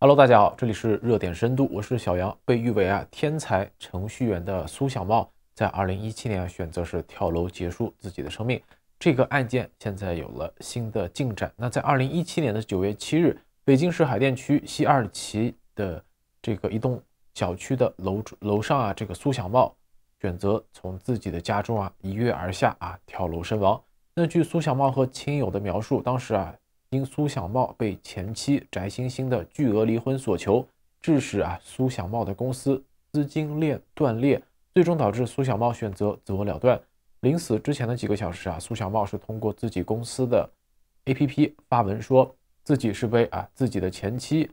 Hello，大家好，这里是热点深度，我是小杨。被誉为啊天才程序员的苏小茂，在二零一七年选择是跳楼结束自己的生命。这个案件现在有了新的进展。那在二零一七年的九月七日，北京市海淀区西二旗的这个一栋小区的楼主楼上啊，这个苏小茂选择从自己的家中啊一跃而下啊跳楼身亡。那据苏小茂和亲友的描述，当时啊。因苏小茂被前妻翟星星的巨额离婚所求，致使啊苏小茂的公司资金链断裂，最终导致苏小茂选择自我了断。临死之前的几个小时啊，苏小茂是通过自己公司的 A P P 发文说自己是被啊自己的前妻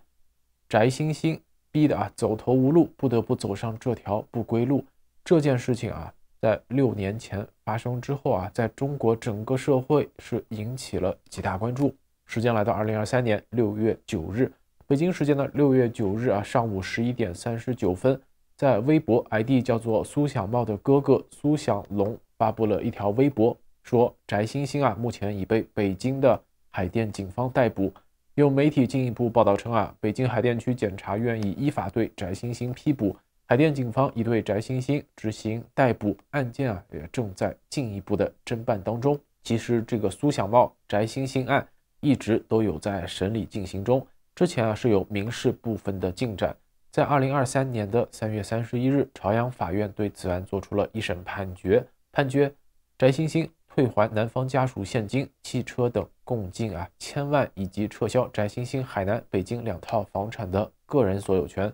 翟星星逼的啊走投无路，不得不走上这条不归路。这件事情啊在六年前发生之后啊，在中国整个社会是引起了极大关注。时间来到二零二三年六月九日，北京时间的六月九日啊上午十一点三十九分，在微博 ID 叫做苏小茂的哥哥苏小龙发布了一条微博，说翟星星啊目前已被北京的海淀警方逮捕。有媒体进一步报道称啊，北京海淀区检察院已依法对翟星星批捕，海淀警方已对翟星星执行逮捕，案件啊也正在进一步的侦办当中。其实这个苏小茂翟星星案。一直都有在审理进行中。之前啊是有民事部分的进展，在二零二三年的三月三十一日，朝阳法院对此案作出了一审判决，判决翟星星退还男方家属现金、汽车等共近啊千万，以及撤销翟星星海南、北京两套房产的个人所有权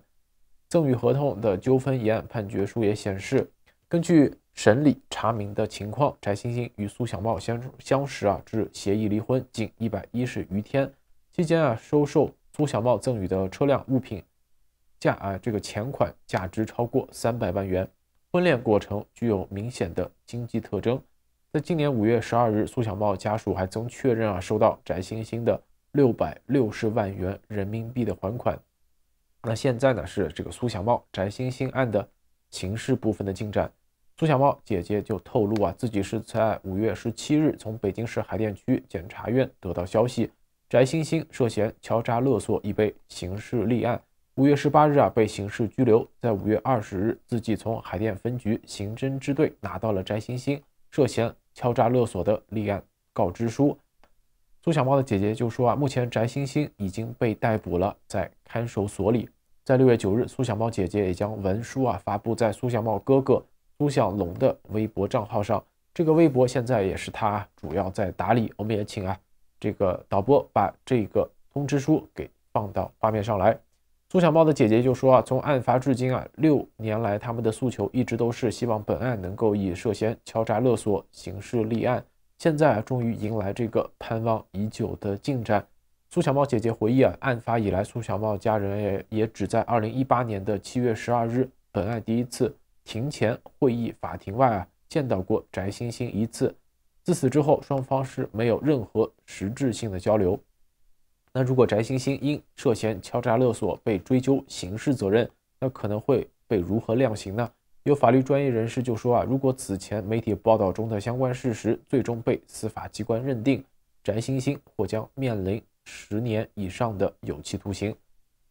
赠与合同的纠纷一案判决书也显示。根据审理查明的情况，翟星星与苏小茂相相识啊，至协议离婚仅一百一十余天期间啊，收受苏小茂赠予的车辆物品价啊，这个钱款价值超过三百万元，婚恋过程具有明显的经济特征。在今年五月十二日，苏小茂家属还曾确认啊，收到翟星星的六百六十万元人民币的还款。那现在呢，是这个苏小茂翟星星案的刑事部分的进展。苏小猫姐姐就透露啊，自己是在五月十七日从北京市海淀区检察院得到消息，翟星星涉嫌敲诈勒索已被刑事立案。五月十八日啊，被刑事拘留。在五月二十日，自己从海淀分局刑侦支队拿到了翟星星涉嫌敲诈勒索的立案告知书。苏小猫的姐姐就说啊，目前翟星星已经被逮捕了，在看守所里。在六月九日，苏小猫姐姐也将文书啊发布在苏小猫哥哥。苏小龙的微博账号上，这个微博现在也是他主要在打理。我们也请啊，这个导播把这个通知书给放到画面上来。苏小茂的姐姐就说啊，从案发至今啊，六年来他们的诉求一直都是希望本案能够以涉嫌敲诈勒索刑事立案。现在啊，终于迎来这个盼望已久的进展。苏小茂姐姐回忆啊，案发以来，苏小茂家人也也只在二零一八年的七月十二日，本案第一次。庭前会议，法庭外啊，见到过翟星星一次。自此之后，双方是没有任何实质性的交流。那如果翟星星因涉嫌敲诈勒索被追究刑事责任，那可能会被如何量刑呢？有法律专业人士就说啊，如果此前媒体报道中的相关事实最终被司法机关认定，翟星星或将面临十年以上的有期徒刑。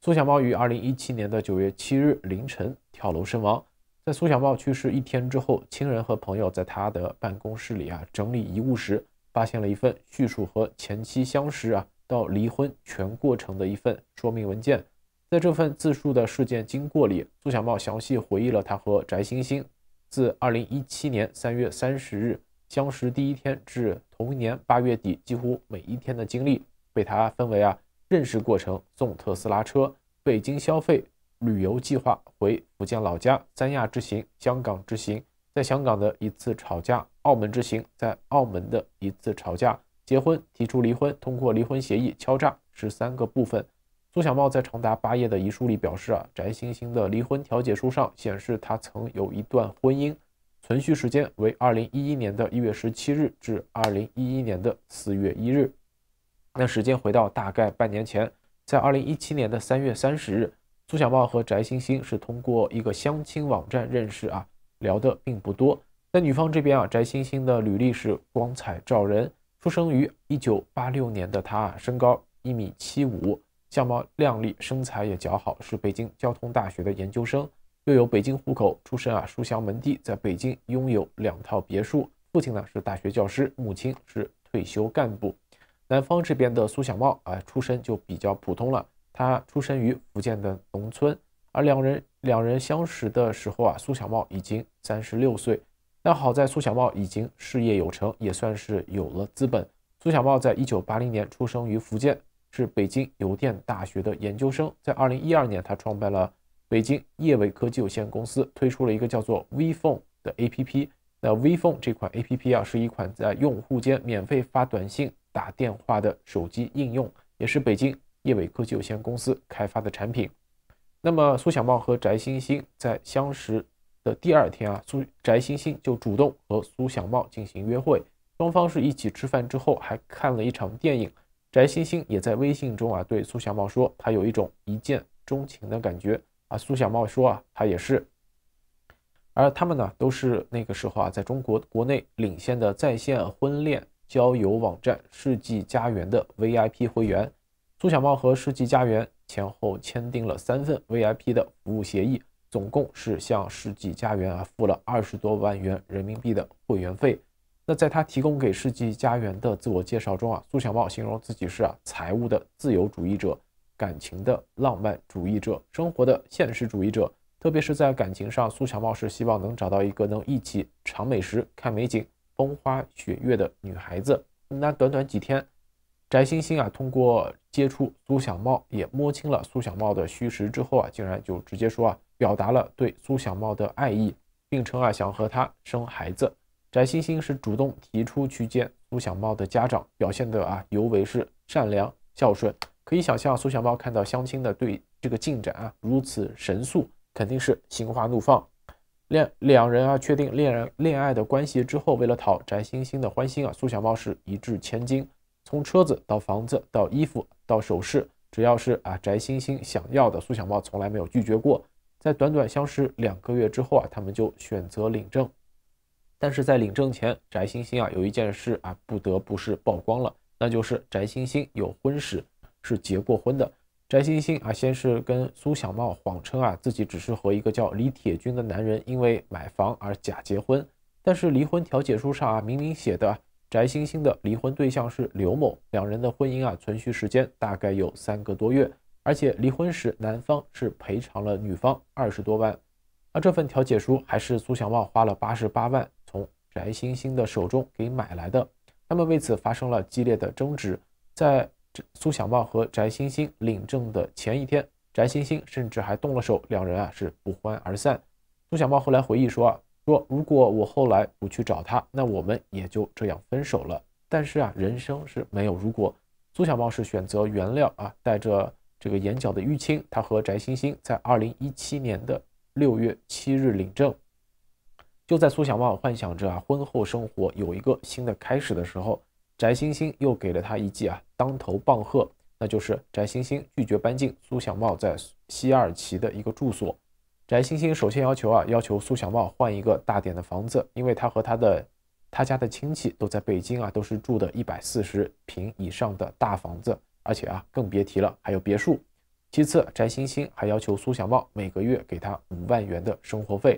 苏小猫于二零一七年的九月七日凌晨跳楼身亡。在苏小茂去世一天之后，亲人和朋友在他的办公室里啊整理遗物时，发现了一份叙述和前妻相识啊到离婚全过程的一份说明文件。在这份自述的事件经过里，苏小茂详细回忆了他和翟星星自二零一七年三月三十日相识第一天至同年八月底几乎每一天的经历，被他分为啊认识过程、送特斯拉车、北京消费。旅游计划回福建老家、三亚之行、香港之行，在香港的一次吵架、澳门之行，在澳门的一次吵架、结婚、提出离婚、通过离婚协议敲诈，是三个部分。苏小茂在长达八页的遗书里表示：“啊，翟星星的离婚调解书上显示，他曾有一段婚姻，存续时间为二零一一年的一月十七日至二零一一年的四月一日。那时间回到大概半年前，在二零一七年的三月三十日。”苏小茂和翟星星是通过一个相亲网站认识啊，聊的并不多。在女方这边啊，翟星星的履历是光彩照人，出生于一九八六年的她啊，身高一米七五，相貌靓丽，身材也较好，是北京交通大学的研究生，又有北京户口，出身啊书香门第，在北京拥有两套别墅。父亲呢是大学教师，母亲是退休干部。男方这边的苏小茂啊，出身就比较普通了。他出生于福建的农村，而两人两人相识的时候啊，苏小茂已经三十六岁。那好在苏小茂已经事业有成，也算是有了资本。苏小茂在一九八零年出生于福建，是北京邮电大学的研究生。在二零一二年，他创办了北京业伟科技有限公司，推出了一个叫做 V e p h o n e 的 APP。那 V e p h o n e 这款 APP 啊，是一款在用户间免费发短信、打电话的手机应用，也是北京。叶伟科技有限公司开发的产品。那么，苏小茂和翟星星在相识的第二天啊，苏翟星星就主动和苏小茂进行约会。双方是一起吃饭之后，还看了一场电影。翟星星也在微信中啊对苏小茂说，他有一种一见钟情的感觉啊。苏小茂说啊，他也是。而他们呢，都是那个时候啊，在中国国内领先的在线婚恋交友网站世纪佳缘的 VIP 会员。苏小茂和世纪佳缘前后签订了三份 VIP 的服务协议，总共是向世纪佳缘啊付了二十多万元人民币的会员费。那在他提供给世纪佳缘的自我介绍中啊，苏小茂形容自己是啊财务的自由主义者，感情的浪漫主义者，生活的现实主义者。特别是在感情上，苏小茂是希望能找到一个能一起尝美食、看美景、风花雪月的女孩子。那短短几天。翟星星啊，通过接触苏小茂，也摸清了苏小茂的虚实之后啊，竟然就直接说啊，表达了对苏小茂的爱意，并称啊想和他生孩子。翟星星是主动提出去见苏小茂的家长，表现的啊尤为是善良孝顺。可以想象，苏小茂看到相亲的对这个进展啊如此神速，肯定是心花怒放。两两人啊确定恋人恋爱的关系之后，为了讨翟星星的欢心啊，苏小茂是一掷千金。从车子到房子到衣服到首饰，只要是啊翟星星想要的，苏小茂从来没有拒绝过。在短短相识两个月之后啊，他们就选择领证。但是在领证前，翟星星啊有一件事啊，不得不是曝光了，那就是翟星星有婚史，是结过婚的。翟星星啊先是跟苏小茂谎称啊自己只是和一个叫李铁军的男人因为买房而假结婚，但是离婚调解书上啊明明写的。翟星星的离婚对象是刘某，两人的婚姻啊存续时间大概有三个多月，而且离婚时男方是赔偿了女方二十多万，而这份调解书还是苏小茂花了八十八万从翟星星的手中给买来的，他们为此发生了激烈的争执，在苏小茂和翟星星领证的前一天，翟星星甚至还动了手，两人啊是不欢而散。苏小茂后来回忆说。啊，说如果我后来不去找他，那我们也就这样分手了。但是啊，人生是没有如果。苏小茂是选择原谅啊，带着这个眼角的淤青，他和翟星星在二零一七年的六月七日领证。就在苏小茂幻想着啊，婚后生活有一个新的开始的时候，翟星星又给了他一记啊当头棒喝，那就是翟星星拒绝搬进苏小茂在西二旗的一个住所。翟星星首先要求啊，要求苏小茂换一个大点的房子，因为他和他的他家的亲戚都在北京啊，都是住的140平以上的大房子，而且啊，更别提了，还有别墅。其次，翟星星还要求苏小茂每个月给他五万元的生活费。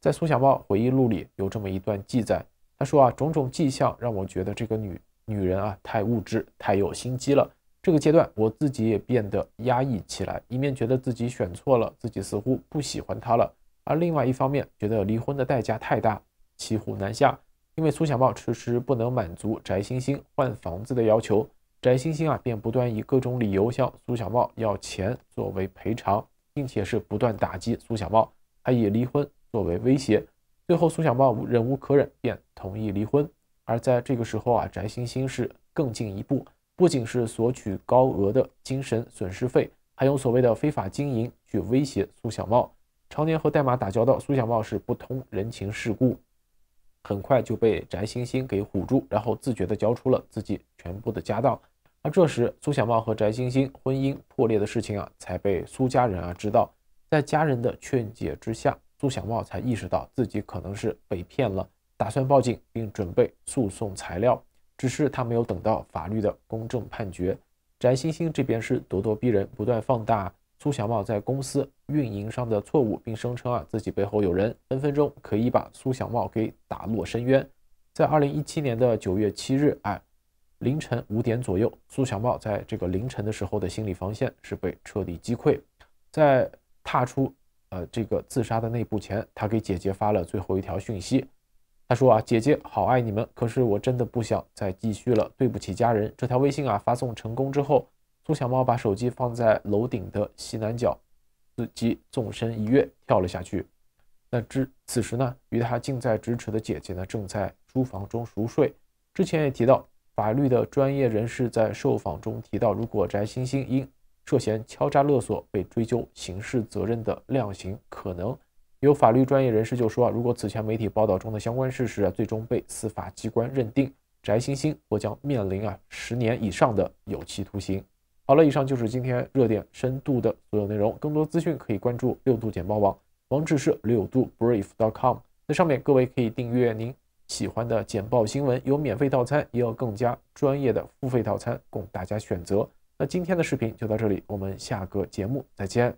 在苏小茂回忆录里有这么一段记载，他说啊，种种迹象让我觉得这个女女人啊太物质，太有心机了。这个阶段，我自己也变得压抑起来，一面觉得自己选错了，自己似乎不喜欢他了；而另外一方面，觉得离婚的代价太大，骑虎难下。因为苏小茂迟迟不能满足翟星星换房子的要求，翟星星啊便不断以各种理由向苏小茂要钱作为赔偿，并且是不断打击苏小茂，还以离婚作为威胁。最后，苏小茂忍无可忍，便同意离婚。而在这个时候啊，翟星星是更进一步。不仅是索取高额的精神损失费，还用所谓的非法经营去威胁苏小茂。常年和代码打交道，苏小茂是不通人情世故，很快就被翟星星给唬住，然后自觉地交出了自己全部的家当。而这时，苏小茂和翟星星婚姻破裂的事情啊，才被苏家人啊知道。在家人的劝解之下，苏小茂才意识到自己可能是被骗了，打算报警，并准备诉讼材料。只是他没有等到法律的公正判决。翟星星这边是咄咄逼人，不断放大苏小茂在公司运营上的错误，并声称啊自己背后有人，分分钟可以把苏小茂给打落深渊。在二零一七年的九月七日，哎，凌晨五点左右，苏小茂在这个凌晨的时候的心理防线是被彻底击溃，在踏出呃这个自杀的那步前，他给姐姐发了最后一条讯息。他说啊，姐姐好爱你们，可是我真的不想再继续了，对不起家人。这条微信啊发送成功之后，苏小猫把手机放在楼顶的西南角，自己纵身一跃跳了下去。那之此时呢，与他近在咫尺的姐姐呢，正在书房中熟睡。之前也提到，法律的专业人士在受访中提到，如果翟星星因涉嫌敲诈勒索被追究刑事责任的量刑可能。有法律专业人士就说，啊，如果此前媒体报道中的相关事实啊，最终被司法机关认定，翟星星或将面临啊十年以上的有期徒刑。好了，以上就是今天热点深度的所有内容。更多资讯可以关注六度简报网，网址是六度 brief.com。在上面，各位可以订阅您喜欢的简报新闻，有免费套餐，也有更加专业的付费套餐供大家选择。那今天的视频就到这里，我们下个节目再见。